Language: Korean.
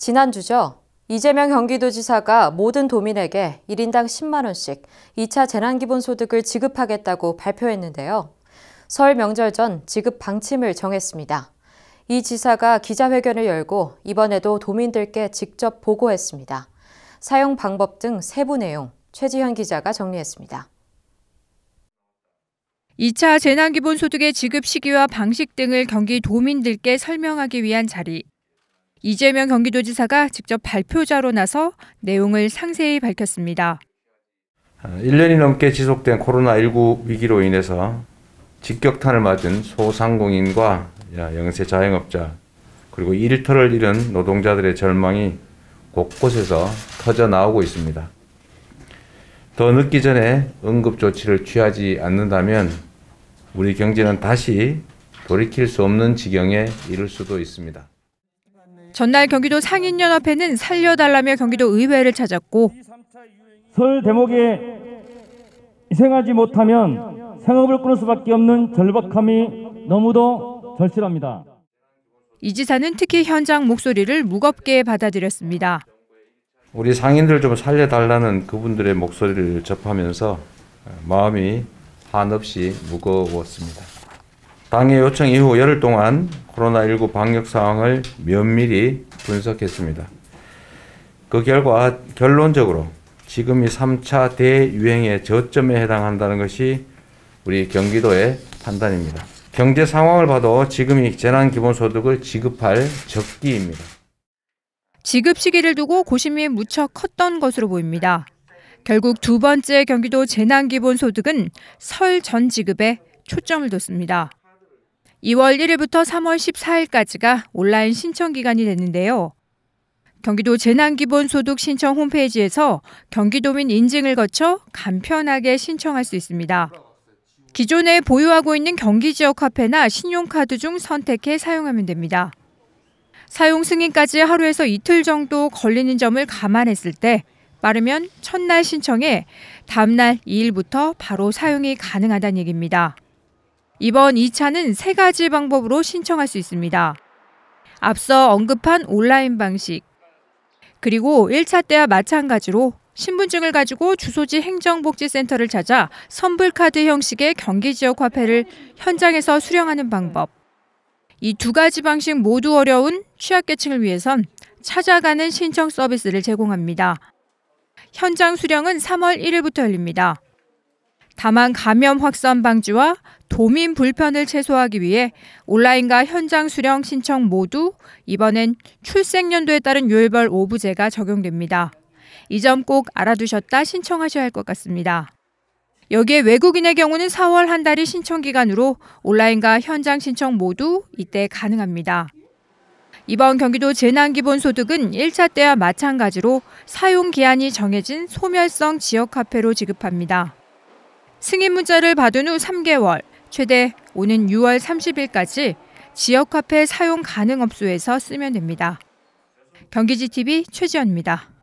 지난주죠. 이재명 경기도지사가 모든 도민에게 1인당 10만 원씩 2차 재난기본소득을 지급하겠다고 발표했는데요. 설 명절 전 지급 방침을 정했습니다. 이 지사가 기자회견을 열고 이번에도 도민들께 직접 보고했습니다. 사용 방법 등 세부 내용 최지현 기자가 정리했습니다. 2차 재난기본소득의 지급 시기와 방식 등을 경기 도민들께 설명하기 위한 자리. 이재명 경기도지사가 직접 발표자로 나서 내용을 상세히 밝혔습니다. 1년이 아, 넘게 지속된 코로나19 위기로 인해서 직격탄을 맞은 소상공인과 영세 자영업자 그리고 일터를 잃은 노동자들의 절망이 곳곳에서 터져 나오고 있습니다. 더 늦기 전에 응급 조치를 취하지 않는다면 우리 경제는 다시 돌이킬 수 없는 지경에 이를 수도 있습니다. 전날 경기도 상인연합회는 살려달라며 경기도 의회를 찾았고 설 대목에 희생하지 못하면 생업을 끊을 수밖에 없는 절박함이 너무도 절실합니다. 이 지사는 특히 현장 목소리를 무겁게 받아들였습니다. 우리 상인들 좀 살려달라는 그분들의 목소리를 접하면서 마음이 한없이 무거웠습니다. 당의 요청 이후 열흘 동안 코로나19 방역 상황을 면밀히 분석했습니다. 그 결과 결론적으로 지금이 3차 대유행의 저점에 해당한다는 것이 우리 경기도의 판단입니다. 경제 상황을 봐도 지금이 재난기본소득을 지급할 적기입니다. 지급 시기를 두고 고심이 무척 컸던 것으로 보입니다. 결국 두 번째 경기도 재난기본소득은 설 전 지급에 초점을 뒀습니다. 2월 1일부터 3월 14일까지가 온라인 신청 기간이 됐는데요. 경기도 재난기본소득 신청 홈페이지에서 경기도민 인증을 거쳐 간편하게 신청할 수 있습니다. 기존에 보유하고 있는 경기 지역 화폐나 신용카드 중 선택해 사용하면 됩니다. 사용 승인까지 하루에서 이틀 정도 걸리는 점을 감안했을 때 빠르면 첫날 신청해 다음날 2일부터 바로 사용이 가능하다는 얘기입니다. 이번 2차는 세 가지 방법으로 신청할 수 있습니다. 앞서 언급한 온라인 방식, 그리고 1차 때와 마찬가지로 신분증을 가지고 주소지 행정복지센터를 찾아 선불카드 형식의 경기지역 화폐를 현장에서 수령하는 방법. 이 두 가지 방식 모두 어려운 취약계층을 위해선 찾아가는 신청 서비스를 제공합니다. 현장 수령은 3월 1일부터 열립니다. 다만 감염 확산 방지와 도민 불편을 최소화하기 위해 온라인과 현장 수령 신청 모두 이번엔 출생연도에 따른 요일별 오부제가 적용됩니다. 이 점 꼭 알아두셨다 신청하셔야 할 것 같습니다. 여기에 외국인의 경우는 4월 한 달이 신청 기간으로 온라인과 현장 신청 모두 이때 가능합니다. 이번 경기도 재난기본소득은 1차 때와 마찬가지로 사용 기한이 정해진 소멸성 지역 화폐로 지급합니다. 승인 문자를 받은 후 3개월, 최대 오는 6월 30일까지 지역 카페 사용 가능 업소에서 쓰면 됩니다. 경기지TV 최지연입니다.